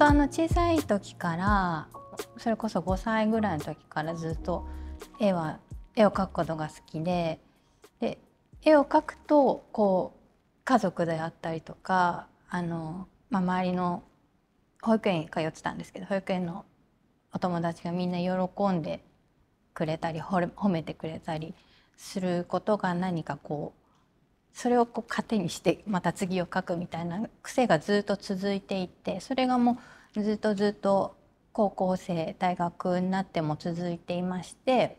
とあの小さい時からそれこそ5歳ぐらいの時からずっと絵は絵を描くことが好きでで絵を描くとこう家族であったりとかあの、まあ、周りの保育園に通ってたんですけど保育園のお友達がみんな喜んでくれたり褒めてくれたりすることが何かこうそれをこう糧にしてまた次を書くみたいな癖がずっと続いていてそれがもうずっとずっと高校生大学になっても続いていまして。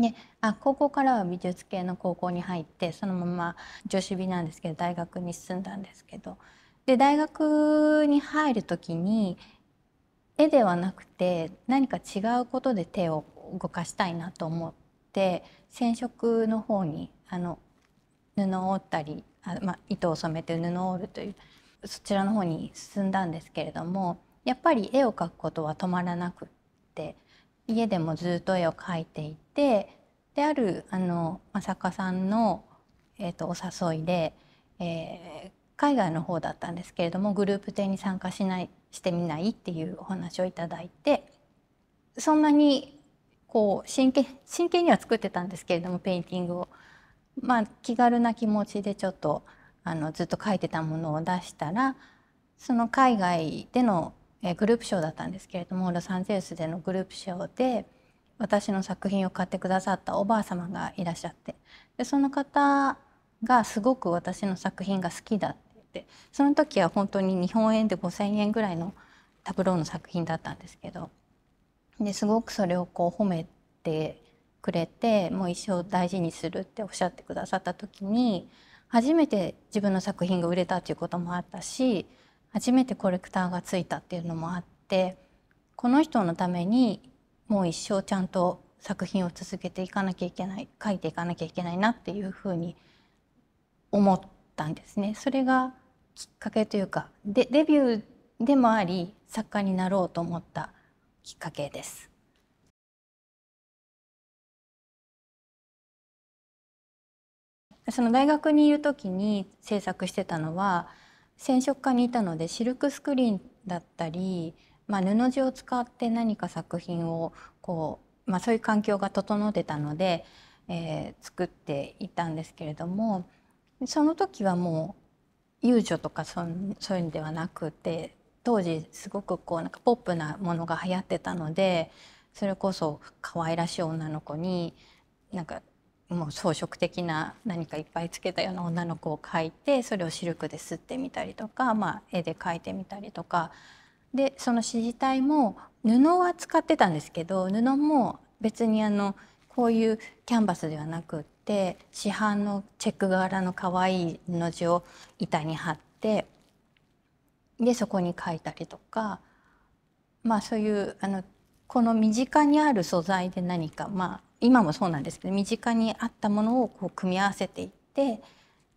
であ高校からは美術系の高校に入ってそのまま女子美なんですけど大学に進んだんですけどで大学に入る時に絵ではなくて何か違うことで手を動かしたいなと思って染色の方にあの布を織ったりあ、まあ、糸を染めて布を織るというそちらの方に進んだんですけれどもやっぱり絵を描くことは止まらなくって家でもずっと絵を描いていてであるあの作家さんの、えーと、お誘いで、えー、海外の方だったんですけれどもグループ展に参加しないしてみないっていうお話をいただいてそんなにこう真剣真剣には作ってたんですけれどもペインティングをまあ、気軽な気持ちでちょっとあのずっと書いてたものを出したらその海外でのグループショーだったんですけれどもロサンゼルスでのグループショーで私の作品を買ってくださったおばあ様がいらっしゃってでその方がすごく私の作品が好きだってってその時は本当に日本円で5,000円ぐらいのタブローの作品だったんですけどですごくそれをこう褒めてくれてもう一生大事にするっておっしゃってくださった時に初めて自分の作品が売れたっていうこともあったし初めてコレクターがついたっていうのもあってこの人のためにもう一生ちゃんと作品を続けていかなきゃいけない書いていかなきゃいけないなっていうふうに思ったんですね。それがきっかけというかデビューでもあり作家になろうと思ったきっかけです。その大学にいる時に制作してたのは染色家にいたのでシルクスクリーンだったり、まあ、布地を使って何か作品をこう、まあ、そういう環境が整ってたので、えー、作っていたんですけれどもその時はもう遊女とかそそういうのではなくて当時すごくこうなんかポップなものが流行ってたのでそれこそ可愛らしい女の子になんかもう装飾的な何かいっぱいつけたような女の子を描いてそれをシルクで吸ってみたりとか、まあ、絵で描いてみたりとかでその支持体も布は使ってたんですけど布も別にあのこういうキャンバスではなくって市販のチェック柄の可愛い布地を板に貼ってでそこに描いたりとかまあそういうあのこの身近にある素材で何かまあ今もそうなんですけど身近にあったものをこう組み合わせていって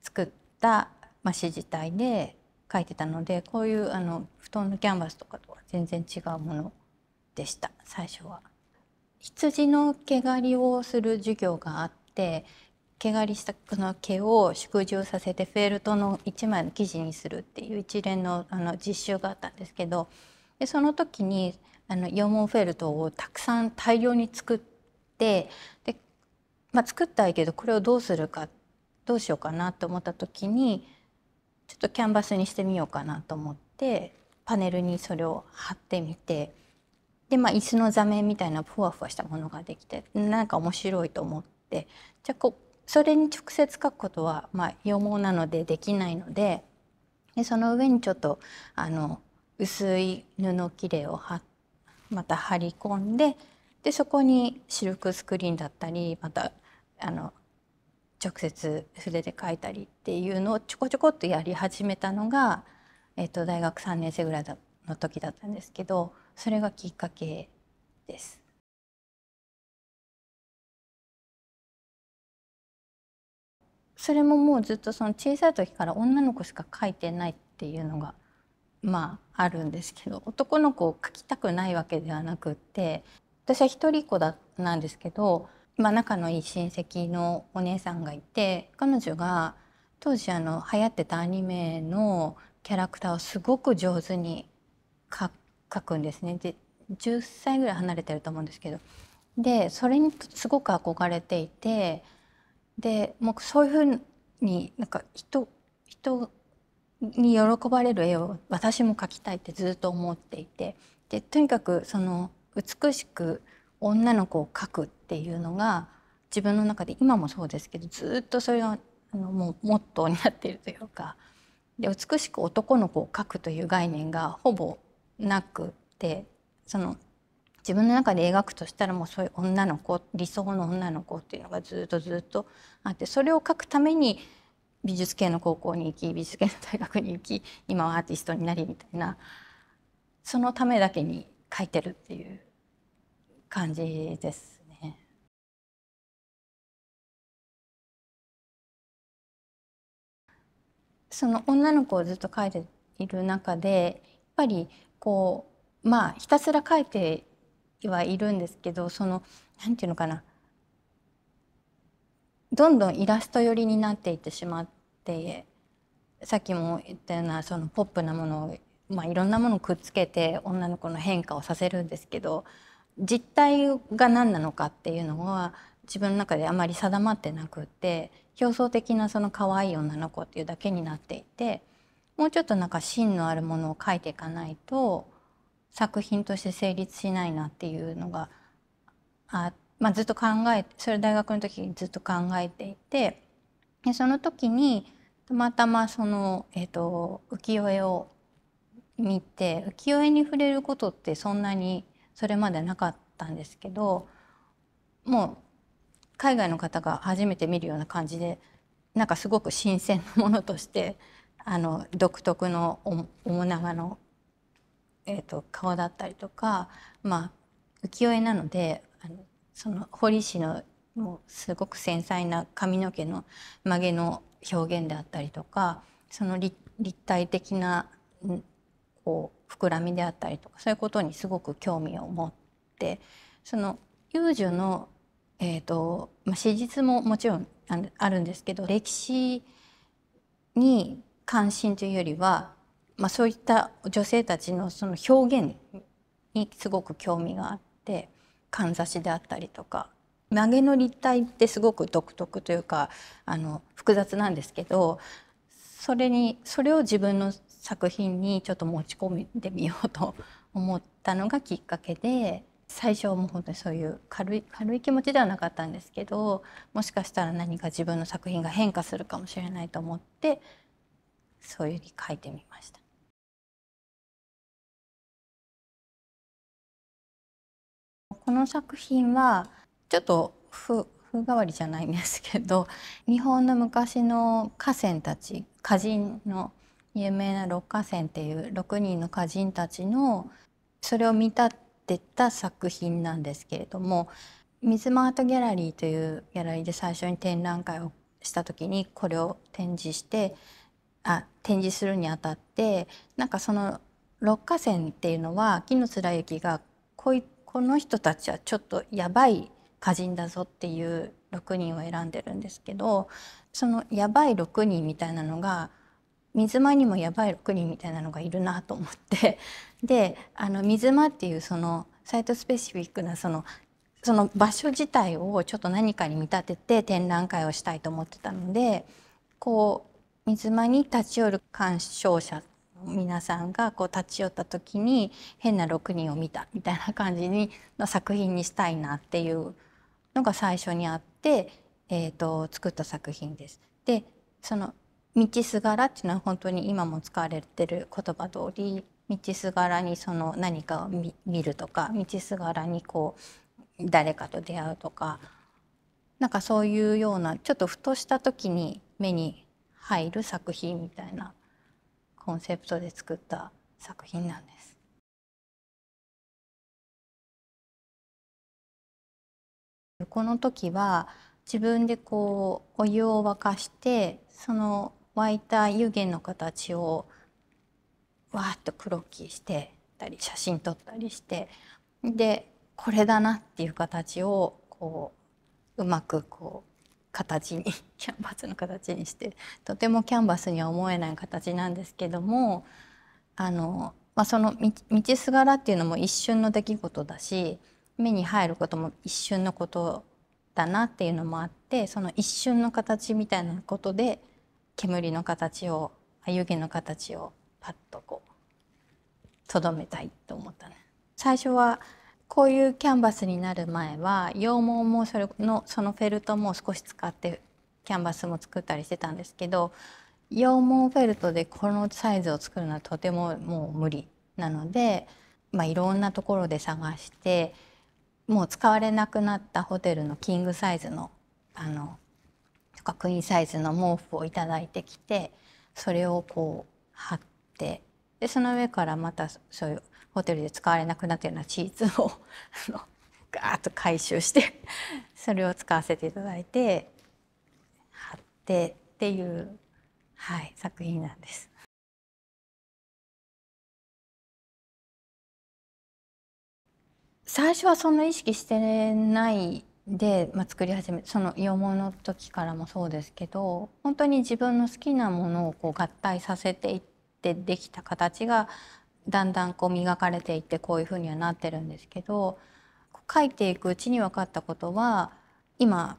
作ったまあ、詩自体で書いてたのでこういうあの布団のキャンバスとかとは全然違うものでした最初は。羊の毛刈りをする授業があって毛刈りしたこの毛を縮小させてフェルトの1枚の生地にするっていう一連のあの実習があったんですけどでその時にあの羊毛フェルトをたくさん大量に作って。ってで、まあ、作ったいけどこれをどうするかどうしようかなと思った時にちょっとキャンバスにしてみようかなと思ってパネルにそれを貼ってみてで、まあ、椅子の座面みたいなふわふわしたものができてなんか面白いと思ってじゃあこそれに直接書くことは、まあ、羊毛なのでできないのででその上にちょっとあの薄い布切れをまた貼り込んででそこにシルクスクリーンだったりまたあの直接筆で書いたりっていうのをちょこちょこっとやり始めたのが、えー、と大学3年生ぐらいの時だったんですけどそれがきっかけです。それももうずっとその小さい時から女の子しか書いてないっていうのがまああるんですけど男の子を描きたくないわけではなくって私は一人っ子だなんですけど、まあ、仲のいい親戚のお姉さんがいて彼女が当時あの流行ってたアニメのキャラクターをすごく上手に描くんですねで10歳ぐらい離れてると思うんですけどでそれにすごく憧れていてでもうそういうふうになんか人人に喜ばれる絵を私も描きたいってずっと思っていてでとにかくその美しく女の子を描くっていうのが自分の中で今もそうですけどずっとそれがあのもうモットーになっているというかで美しく男の子を描くという概念がほぼなくてその自分の中で描くとしたらもうそういう女の子理想の女の子っていうのがずっとずっとあってそれを描くために美術系の高校に行き美術系の大学に行き今はアーティストになりみたいなそのためだけに描いてるっていう感じですね。その女の子をずっと描いている中でやっぱりこうまあひたすら描いてはいるんですけどその何て言うのかなどんどんイラスト寄りになっていってしまってさっきも言ったようなそのポップなものを、まあ、いろんなものをくっつけて女の子の変化をさせるんですけど実態が何なのかっていうのは自分の中であまり定まってなくて表層的なその可愛い女の子っていうだけになっていてもうちょっとなんか芯のあるものを書いていかないと作品として成立しないなっていうのがあ、まあ、ずっと考えそれ大学の時にずっと考えていてでその時にたまたまその、えーと浮世絵を見て浮世絵に触れることってそんなにそれまでなかったんですけどもう海外の方が初めて見るような感じでなんかすごく新鮮なものとしてあの独特の面長の、えーと、顔だったりとか、まあ、浮世絵なのであのその彫り師のもうすごく繊細な髪の毛の曲げの表現であったりとかその立体的なこう膨らみであったりとかそういうことにすごく興味を持ってその遊女の、えーとまあ、史実ももちろんあるんですけど歴史に関心というよりは、まあ、そういった女性たちのその表現にすごく興味があってかんざしであったりとか曲げの立体ってすごく独特というかあの複雑なんですけどそれにそれを自分の作品にちょっと持ち込んでみようと思ったのがきっかけで最初はもう本当にそういう軽い軽い気持ちではなかったんですけどもしかしたら何か自分の作品が変化するかもしれないと思ってそういうに書いてみました。この作品はちょっと風変わりじゃないんですけど日本の昔の河川たち歌人の有名な六花仙っていう6人の歌人たちのそれを見立てた作品なんですけれども水間ートギャラリーというギャラリーで最初に展覧会をした時にこれを展示してあ展示するにあたってなんかその六花仙っていうのは紀貫之がこいこの人たちはちょっとやばい歌人だぞっていう6人を選んでるんですけどそのやばい6人みたいなのが水間にもやばい6人みたいなのがいるなと思って であの水間っていうそのサイトスペシフィックなそのその場所自体をちょっと何かに見立てて展覧会をしたいと思ってたのでこう水間に立ち寄る鑑賞者皆さんがこう立ち寄った時に変な6人を見たみたいな感じにの作品にしたいなっていうのが最初にあって、えーと、作った作品です。でその道すがらっていうのは本当に今も使われてる言葉通り道すがらにその何かを見るとか道すがらにこう誰かと出会うとかなんかそういうようなちょっとふとした時に目に入る作品みたいなコンセプトで作った作品なんです。この時は自分でこうお湯を沸かしてその湧いた湯気の形をわーっと黒木してたり写真撮ったりしてでこれだなっていう形をこううまくこう形に キャンバスの形にしてとてもキャンバスには思えない形なんですけどもあの、まあ、その道すがらっていうのも一瞬の出来事だし目に入ることも一瞬のことだなっていうのもあってその一瞬の形みたいなことで煙の形を湯気の形をパッとこうとどめたいと思ったね。最初はこういうキャンバスになる前は羊毛もそれのそのフェルトも少し使ってキャンバスも作ったりしてたんですけど羊毛フェルトでこのサイズを作るのはとてももう無理なので、まあ、いろんなところで探してもう使われなくなったホテルのキングサイズのあのかクイーンサイズの毛布を頂いてきてそれをこう貼ってでその上からまたそういうホテルで使われなくなったようなチーズを ガーッと回収して それを使わせていただいて貼ってっていう、はい、作品なんです。最初はそんな意識してないで、まあ、作り始めその「よも」の時からもそうですけど本当に自分の好きなものをこう合体させていってできた形がだんだんこう磨かれていってこういうふうにはなってるんですけど書いていくうちに分かったことは今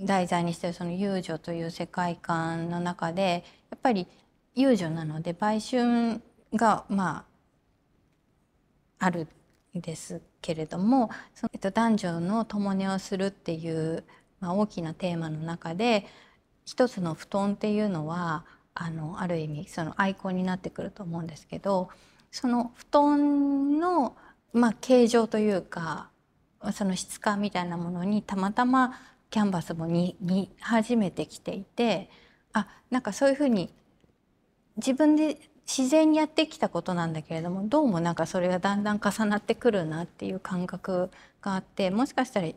題材にしてるその遊女という世界観の中でやっぱり遊女なので売春がまああるですけれどもその、えっと、男女の共寝をするっていう、まあ、大きなテーマの中で一つの布団っていうのはあのある意味そのアイコンになってくると思うんですけどその布団の、まあ、形状というかその質感みたいなものにたまたまキャンバスも似始めてきていてあなんかそういうふうに自分で自然にやってきたことなんだけれどもどうもなんかそれがだんだん重なってくるなっていう感覚があってもしかしたら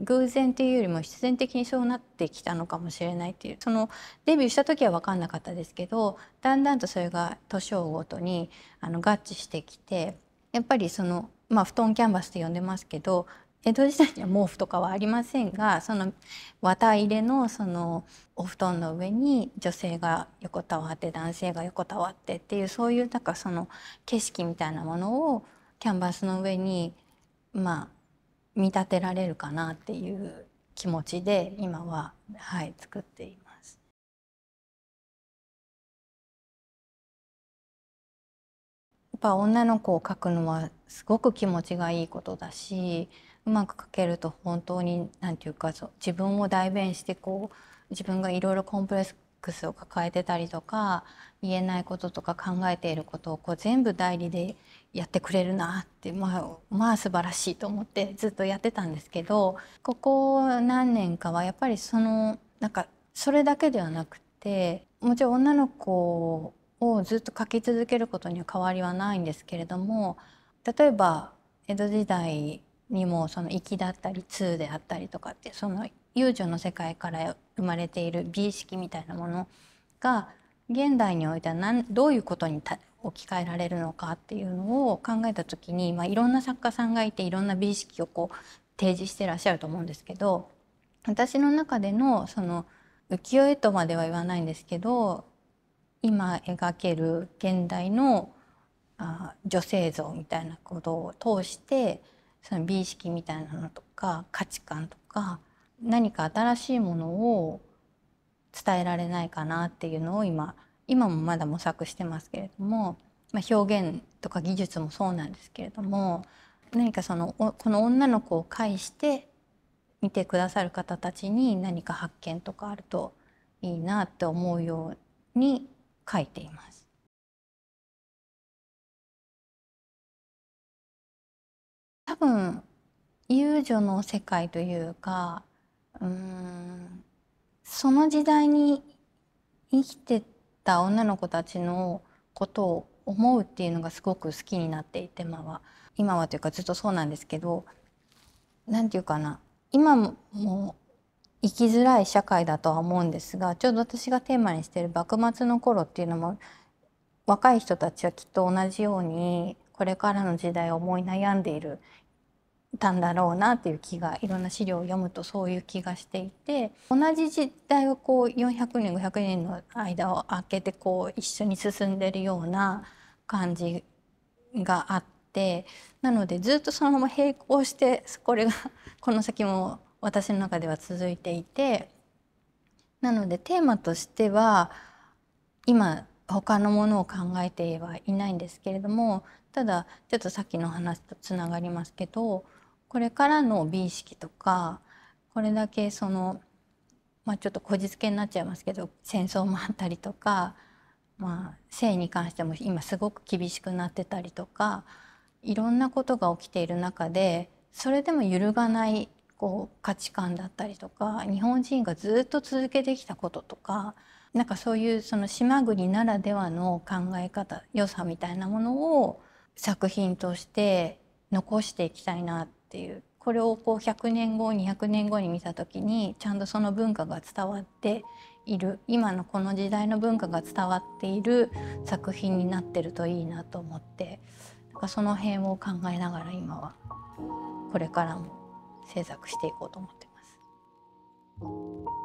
偶然っていうよりも必然的にそうなってきたのかもしれないっていうそのデビューした時は分かんなかったですけどだんだんとそれが年をごとにあの合致してきてやっぱりそのまあ、布団キャンバスって呼んでますけど江戸時代には毛布とかはありませんがその綿入れのそのお布団の上に女性が横たわって男性が横たわってっていうそういうなんかその景色みたいなものをキャンバスの上にまあ見立てられるかなっていう気持ちで今は、はい、作っています。やっぱ女の子を描くのはすごく気持ちがいいことだしうまく書けると本当に何て言うかそう自分を代弁してこう自分がいろいろコンプレックスを抱えてたりとか言えないこととか考えていることをこう全部代理でやってくれるなって、まあ、まあ素晴らしいと思ってずっとやってたんですけどここ何年かはやっぱりそのなんかそれだけではなくてもちろん女の子をずっと書き続けることには変わりはないんですけれども例えば江戸時代にもその粋だったり通であったりとかってその遊女の世界から生まれている美意識みたいなものが現代においてはどういうことに置き換えられるのかっていうのを考えた時に、まあ、いろんな作家さんがいていろんな美意識をこう提示してらっしゃると思うんですけど私の中でのその浮世絵とまでは言わないんですけど今描ける現代のあ女性像みたいなことを通してその美意識みたいなのとか価値観とか何か新しいものを伝えられないかなっていうのを今今もまだ模索してますけれども、まあ、表現とか技術もそうなんですけれども何かそのこの女の子を介して見てくださる方たちに何か発見とかあるといいなって思うように書いています。多分遊女の世界というかうんその時代に生きてた女の子たちのことを思うっていうのがすごく好きになっていて今は今はというかずっとそうなんですけど何て言うかな今も生きづらい社会だとは思うんですがちょうど私がテーマにしてる幕末の頃っていうのも若い人たちはきっと同じようにこれからの時代を思い悩んでいるたんだろうなっていう気がいろんな資料を読むとそういう気がしていて同じ時代をこう400年500年の間を空けてこう一緒に進んでるような感じがあってなのでずっとそのまま並行してこれが この先も私の中では続いていてなのでテーマとしては今他のものを考えてはいないんですけれどもただちょっとさっきの話とつながりますけどこれからの美意識とかこれだけその、まあ、ちょっとこじつけになっちゃいますけど戦争もあったりとか、まあ、性に関しても今すごく厳しくなってたりとかいろんなことが起きている中でそれでも揺るがないこう価値観だったりとか日本人がずっと続けてきたこととかなんかそういうその島国ならではの考え方良さみたいなものを作品として残していきたいなっていうこれをこう100年後200年後に見た時にちゃんとその文化が伝わっている今のこの時代の文化が伝わっている作品になってるといいなと思ってだからその辺を考えながら今はこれからも制作していこうと思ってます。